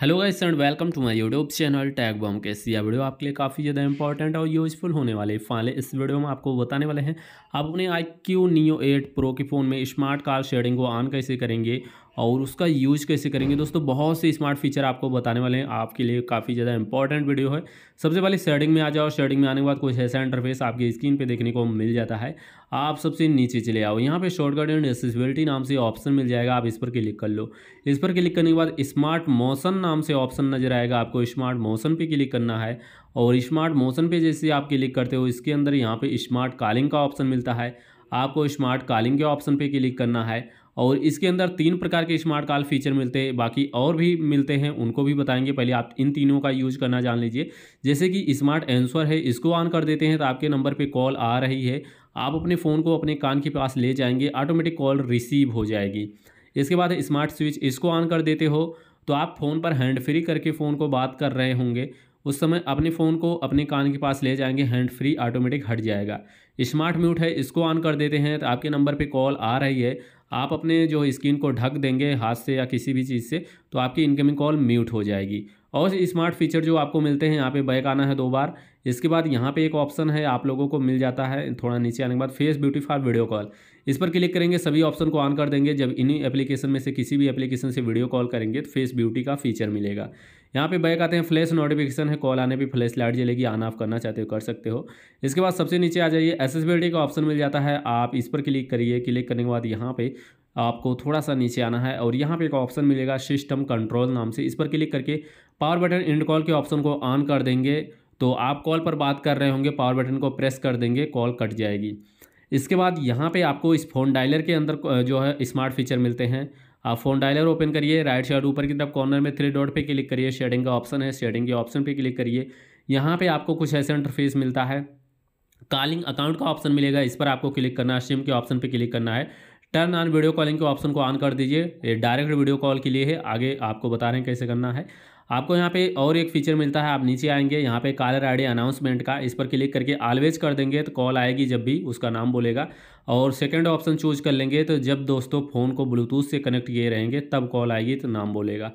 hello guys and welcome to my YouTube channel टैग बॉम कैसी यह वीडियो आपके लिए काफ़ी ज़्यादा इंपॉर्टेंट और यूजफुल होने वाले फाले इस वीडियो में आपको बताने वाले हैं आप अपने I Q neo eight pro के फ़ोन में स्मार्ट कार शेडिंग को ऑन कैसे करेंगे और उसका यूज कैसे करेंगे दोस्तों बहुत से स्मार्ट फीचर आपको बताने वाले हैं आपके लिए काफ़ी ज़्यादा इंपॉर्टेंट वीडियो है सबसे पहले शेडिंग में आ जाओ शेडिंग में आने के बाद कुछ ऐसा इंटरफेस आपकी स्क्रीन पे देखने को मिल जाता है आप सबसे नीचे चले आओ यहाँ पे शॉर्टकट एंड एसेसिबिलिटी नाम से ऑप्शन मिल जाएगा आप इस पर क्लिक कर लो इस पर क्लिक करने के बाद स्मार्ट मोशन नाम से ऑप्शन नजर आएगा आपको स्मार्ट मोशन पर क्लिक करना है और स्मार्ट मोशन पर जैसे आप क्लिक करते हो इसके अंदर यहाँ पर स्मार्ट कॉलिंग का ऑप्शन मिलता है आपको स्मार्ट कॉलिंग के ऑप्शन पर क्लिक करना है और इसके अंदर तीन प्रकार के स्मार्ट कॉल फीचर मिलते हैं बाकी और भी मिलते हैं उनको भी बताएंगे पहले आप इन तीनों का यूज करना जान लीजिए जैसे कि स्मार्ट आंसर है इसको ऑन कर देते हैं तो आपके नंबर पर कॉल आ रही है आप अपने फ़ोन को अपने कान के पास ले जाएंगे ऑटोमेटिक कॉल रिसीव हो जाएगी इसके बाद स्मार्ट स्विच इसको ऑन कर देते हो तो आप फ़ोन पर हैंड फ्री करके फ़ोन को बात कर रहे होंगे उस समय अपने फ़ोन को अपने कान के पास ले जाएंगे हैंड फ्री ऑटोमेटिक हट जाएगा स्मार्ट म्यूट है इसको ऑन कर देते हैं तो आपके नंबर पे कॉल आ रही है आप अपने जो स्क्रीन को ढक देंगे हाथ से या किसी भी चीज़ से तो आपकी इनकमिंग कॉल म्यूट हो जाएगी और स्मार्ट फीचर जो आपको मिलते हैं यहाँ पे बैक आना है दो बार इसके बाद यहाँ पे एक ऑप्शन है आप लोगों को मिल जाता है थोड़ा नीचे आने के बाद face beauty for video call इस पर क्लिक करेंगे सभी ऑप्शन को ऑन कर देंगे जब इन्हीं एप्लीकेशन में से किसी भी एप्लीकेशन से वीडियो कॉल करेंगे तो फेस ब्यूटी का फीचर मिलेगा यहाँ पे बैक आते हैं फ्लैश नोटिफिकेशन है कॉल आने पे फ्लैश लाइट जलेगी ऑन ऑफ करना चाहते हो कर सकते हो इसके बाद सबसे नीचे आ जाइए एसेसबिलिटी का ऑप्शन मिल जाता है आप इस पर क्लिक करिए क्लिक करने के बाद यहाँ पे आपको थोड़ा सा नीचे आना है और यहाँ पे एक ऑप्शन मिलेगा सिस्टम कंट्रोल नाम से इस पर क्लिक करके पावर बटन एंड कॉल के ऑप्शन को ऑन कर देंगे तो आप कॉल पर बात कर रहे होंगे पावर बटन को प्रेस कर देंगे कॉल कट जाएगी इसके बाद यहाँ पे आपको इस फ़ोन डायलर के अंदर जो है स्मार्ट फीचर मिलते हैं आप फ़ोन डायलर ओपन करिए राइट साइड ऊपर की तरफ कॉर्नर में थ्री डॉट पे क्लिक करिए शेडिंग का ऑप्शन है शेडिंग के ऑप्शन पे क्लिक करिए यहाँ पे आपको कुछ ऐसे इंटरफेस मिलता है कॉलिंग अकाउंट का ऑप्शन मिलेगा इस पर आपको क्लिक करना है सिम के ऑप्शन पर क्लिक करना है टर्न ऑन वीडियो कॉलिंग के ऑप्शन को ऑन कर दीजिए ये डायरेक्ट वीडियो कॉल के लिए है आगे आपको बता रहे हैं कैसे करना है आपको यहाँ पे और एक फीचर मिलता है आप नीचे आएंगे यहाँ पे कॉलर आईडी अनाउंसमेंट का इस पर क्लिक करके ऑलवेज कर देंगे तो कॉल आएगी जब भी उसका नाम बोलेगा और सेकंड ऑप्शन चूज कर लेंगे तो जब दोस्तों फ़ोन को ब्लूटूथ से कनेक्ट किए रहेंगे तब कॉल आएगी तो नाम बोलेगा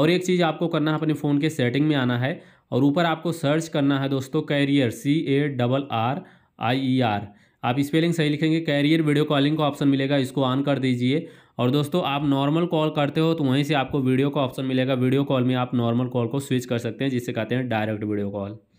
और एक चीज़ आपको करना है अपने फ़ोन के सेटिंग में आना है और ऊपर आपको सर्च करना है दोस्तों carrier C A double R I E R आप स्पेलिंग सही लिखेंगे कैरियर वीडियो कॉलिंग का ऑप्शन मिलेगा इसको ऑन कर दीजिए और दोस्तों आप नॉर्मल कॉल करते हो तो वहीं से आपको वीडियो का ऑप्शन मिलेगा वीडियो कॉल में आप नॉर्मल कॉल को स्विच कर सकते हैं जिसे कहते हैं डायरेक्ट वीडियो कॉल